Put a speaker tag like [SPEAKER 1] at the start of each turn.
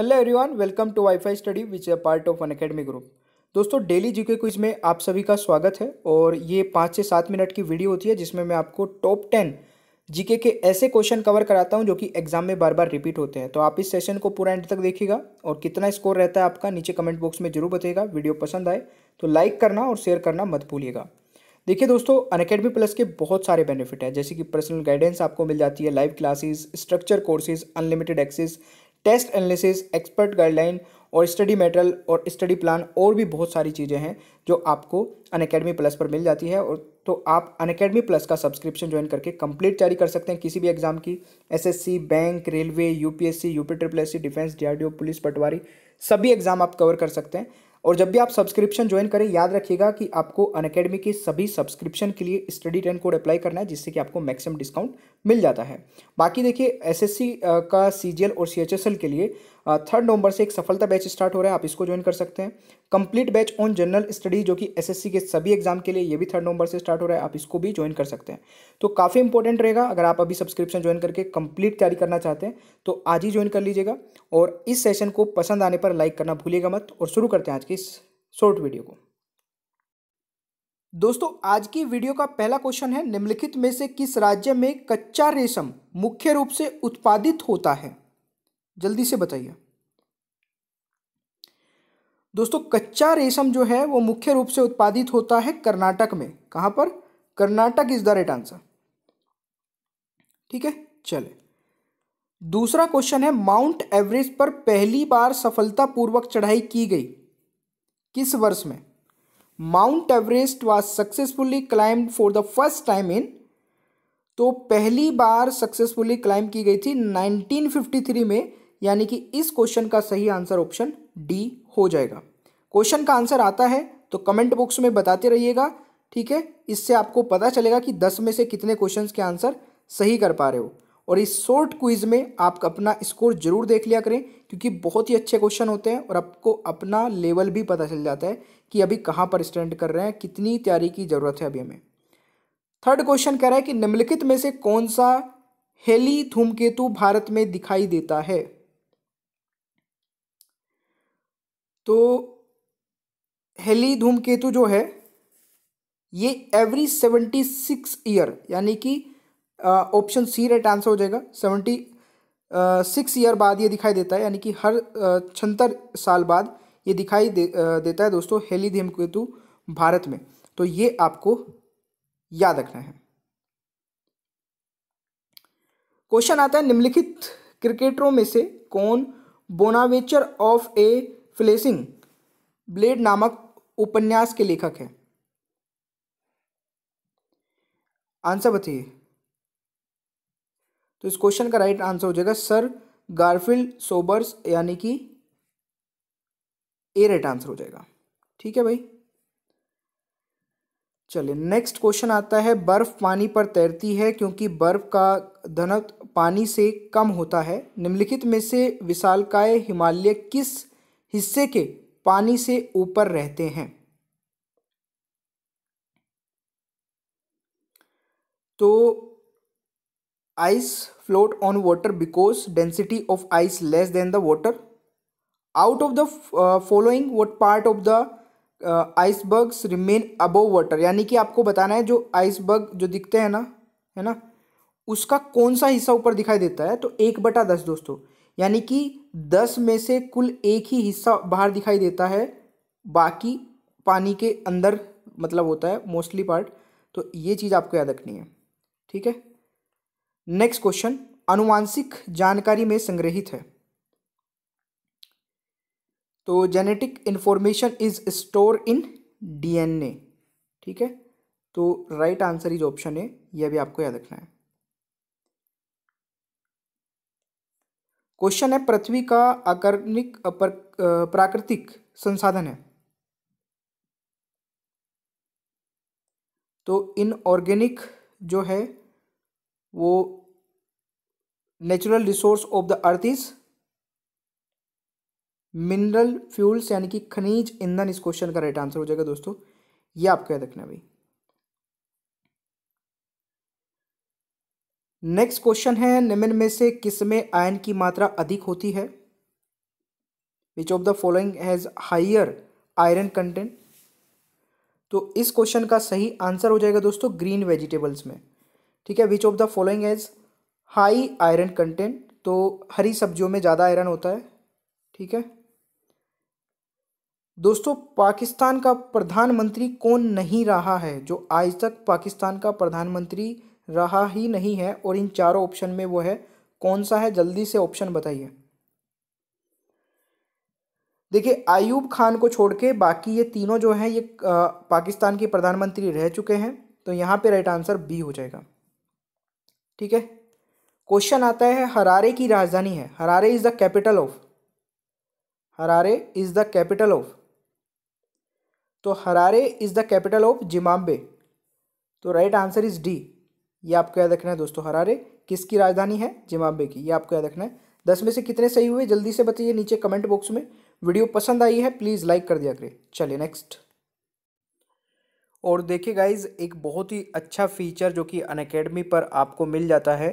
[SPEAKER 1] hello everyone welcome to wifi study which a part of Unacademy group दोस्तों daily GK quiz में आप सभी का स्वागत है और ये पाँच से सात मिनट की वीडियो होती है जिसमें मैं आपको टॉप टेन जीके के ऐसे क्वेश्चन कवर कराता हूँ जो कि एग्जाम में बार बार रिपीट होते हैं तो आप इस सेशन को पूरा एंड तक देखिएगा और कितना स्कोर रहता है आपका नीचे कमेंट बॉक्स में जरूर बताइएगा वीडियो पसंद आए तो लाइक करना और शेयर करना मत भूलिएगा देखिए दोस्तों अनकेडमी प्लस के बहुत सारे बेनिफिट हैं जैसे कि पर्सनल गाइडेंस आपको मिल जाती है live classes structure courses unlimited access test analysis expert guideline और स्टडी मेटेरियल और स्टडी प्लान और भी बहुत सारी चीज़ें हैं जो आपको अन अकेडमी प्लस पर मिल जाती है और तो आप अन अकेडमी प्लस का सब्सक्रिप्शन ज्वाइन करके कंप्लीट तैयारी कर सकते हैं किसी भी एग्ज़ाम की SSC bank railway UPSC UP triple S C defence DRDO police patwari सभी एग्ज़ाम आप कवर कर सकते हैं और जब भी आप सब्सक्रिप्शन ज्वाइन करें याद रखिएगा कि आपको अनकेडमी के सभी सब्सक्रिप्शन के लिए स्टडी टेन कोड अप्लाई करना है जिससे कि आपको मैक्सिमम डिस्काउंट मिल जाता है बाकी देखिए एसएससी का सीजीएल और सीएचएसएल के लिए थर्ड uh, नवंबर से एक सफलता बैच स्टार्ट हो रहा है आप इसको ज्वाइन कर सकते हैं complete batch on general study जो कि एसएससी के सभी एग्जाम के लिए ये भी थर्ड नवंबर से स्टार्ट हो रहा है आप इसको भी ज्वाइन कर सकते हैं तो काफ़ी इंपॉर्टेंट रहेगा अगर आप अभी सब्सक्रिप्शन ज्वाइन करके कंप्लीट तैयारी करना चाहते हैं तो आज ही ज्वाइन कर लीजिएगा और इस सेशन को पसंद आने पर लाइक करना भूलिएगा मत और शुरू करते हैं आज की इस शॉर्ट वीडियो को दोस्तों आज की वीडियो का पहला क्वेश्चन है निम्नलिखित में से किस राज्य में कच्चा रेशम मुख्य रूप से उत्पादित होता है जल्दी से बताइए दोस्तों कच्चा रेशम जो है वो मुख्य रूप से उत्पादित होता है कर्नाटक में कहाँ पर Karnataka is the right answer ठीक है चले दूसरा क्वेश्चन है माउंट एवरेस्ट पर पहली बार सफलतापूर्वक चढ़ाई की गई किस वर्ष में Mount Everest was successfully climb for the first time in तो पहली बार सक्सेसफुली क्लाइम की गई थी 1953 में यानी कि इस क्वेश्चन का सही आंसर ऑप्शन डी हो जाएगा क्वेश्चन का आंसर आता है तो कमेंट बॉक्स में बताते रहिएगा ठीक है इससे आपको पता चलेगा कि दस में से कितने क्वेश्चन के आंसर सही कर पा रहे हो और इस शॉर्ट क्विज में आप अपना स्कोर जरूर देख लिया करें क्योंकि बहुत ही अच्छे क्वेश्चन होते हैं और आपको अपना लेवल भी पता चल जाता है कि अभी कहाँ पर स्टैंड कर रहे हैं कितनी तैयारी की ज़रूरत है अभी हमें थर्ड क्वेश्चन कह रहा है कि निम्नलिखित में से कौन सा हेली धूमकेतु भारत में दिखाई देता है तो हेली धूमकेतु जो है ये एवरी सेवेंटी सिक्स ईयर यानी कि ऑप्शन सी राइट आंसर हो जाएगा सेवेंटी सिक्स ईयर बाद ये दिखाई देता है यानी कि हर छहत्तर साल बाद ये दिखाई दे, आ, देता है दोस्तों हेली धूमकेतु भारत में तो ये आपको याद रखना है क्वेश्चन आता है निम्नलिखित क्रिकेटरों में से कौन बोनावेचर ऑफ ए फ्लेसिंग ब्लेड नामक उपन्यास के लेखक हैं आंसर बताइए तो इस क्वेश्चन का राइट आंसर हो जाएगा सर गारफील्ड सोबर्स यानी कि ए राइट आंसर हो जाएगा ठीक है भाई चलिए नेक्स्ट क्वेश्चन आता है बर्फ पानी पर तैरती है क्योंकि बर्फ का धनत पानी से कम होता है निम्नलिखित में से विशालकाय हिमालय किस हिस्से के पानी से ऊपर रहते हैं तो ice float on water because density of ice less than the water out of the following following part of the icebergs remain above water यानी कि आपको बताना है जो आइसबर्ग जो दिखते हैं ना है ना उसका कौन सा हिस्सा ऊपर दिखाई देता है तो एक बटा दस दोस्तों यानी कि दस में से कुल एक ही हिस्सा बाहर दिखाई देता है बाकी पानी के अंदर मतलब होता है मोस्टली पार्ट तो ये चीज़ आपको याद रखनी है ठीक है नेक्स्ट क्वेश्चन अनुवांशिक जानकारी में संग्रहित है तो genetic information is store in DNA ठीक है तो राइट आंसर इज ऑप्शन है यह भी आपको याद रखना है क्वेश्चन है पृथ्वी का आकर्णिक प्राकृतिक संसाधन है तो इनऑर्गेनिक जो है वो natural resource of the earth is mineral fuels यानी कि खनिज ईंधन इस क्वेश्चन का राइट आंसर हो जाएगा दोस्तों ये आपको याद रखना भाई नेक्स्ट क्वेश्चन है निम्न में से किस में आयन की मात्रा अधिक होती है which of the following has higher iron content तो इस क्वेश्चन का सही आंसर हो जाएगा दोस्तों ग्रीन वेजिटेबल्स में ठीक है which of the following has high iron content तो हरी सब्जियों में ज़्यादा आयरन होता है ठीक है दोस्तों पाकिस्तान का प्रधानमंत्री कौन नहीं रहा है जो आज तक पाकिस्तान का प्रधानमंत्री रहा ही नहीं है और इन चारों ऑप्शन में वो है कौन सा है जल्दी से ऑप्शन बताइए देखिए आयूब खान को छोड़ के बाकी ये तीनों जो हैं ये आ, पाकिस्तान के प्रधानमंत्री रह चुके हैं तो यहाँ पे राइट आंसर बी हो जाएगा ठीक है क्वेश्चन आता है हरारे की राजधानी है Harare is the capital of Harare is the capital of तो Harare is the capital of Zimbabwe तो राइट आंसर इज़ डी ये आपको याद रखना है दोस्तों हरारे किसकी राजधानी है जिम्बाब्वे की ये आपको याद रखना है दस में से कितने सही हुए जल्दी से बताइए नीचे कमेंट बॉक्स में वीडियो पसंद आई है प्लीज़ लाइक कर दिया करें चलिए नेक्स्ट और देखिए गाइज एक बहुत ही अच्छा फीचर जो कि अनकेडमी पर आपको मिल जाता है